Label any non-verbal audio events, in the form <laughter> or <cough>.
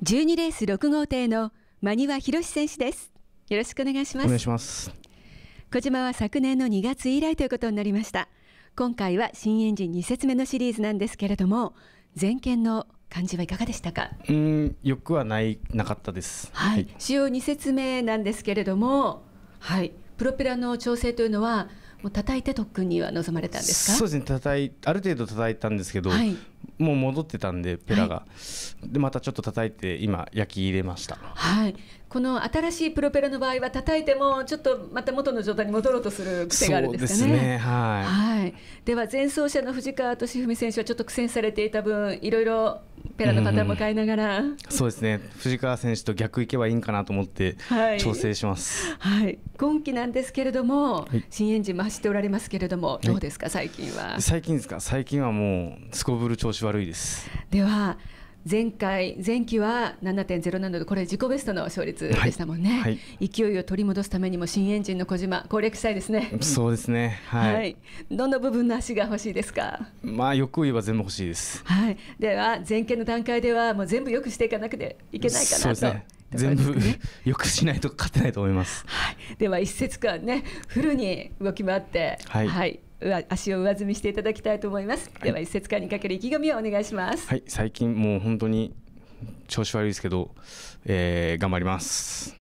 12レース6号艇の間庭博選手ですよろしくお願いしますお願いします小島は昨年の2月以来ということになりました今回は新エンジン2節目のシリーズなんですけれども前見の感じはいかがでしたかうんよくはないなかったです、はい、はい、主要2節目なんですけれどもはいプロペラの調整というのはもう叩いて特訓には望まれたんですかそうですね叩いある程度叩いたんですけど、はい、もう戻ってたんでペラが、はい、でまたちょっと叩いて今焼き入れましたはいこの新しいプロペラの場合は叩いてもちょっとまた元の状態に戻ろうとする癖があるんですかね。ねはい、はい、では前走者の藤川敏文選手はちょっと苦戦されていた分いろいろペラの方も変えながら、うん、そうですね藤川選手と逆いけばいいんかなと思って、調整します、はい、今期なんですけれども、はい、新エンジンも走っておられますけれどもどうですか、最近は最近ですか最近はもうすこぶる調子悪いですでは前回前期は7.07でこれ自己ベストの勝率でしたもんね、はいはい、勢いを取り戻すためにも新エンジンの小島攻略したいですねそうですね、はい、はい、どの部分の足が欲しいですかまあよく言えば全部欲しいですはいでは前期の段階ではもう全部よくしていかなくていけないかなと、ね、全部 <laughs> よくしないと勝てないと思います、はい、では一節間ねフルに動き回ってはい、はい足を上積みしていただきたいと思います、はい、では一節間にかける意気込みをお願いしますはい最近もう本当に調子悪いですけど、えー、頑張ります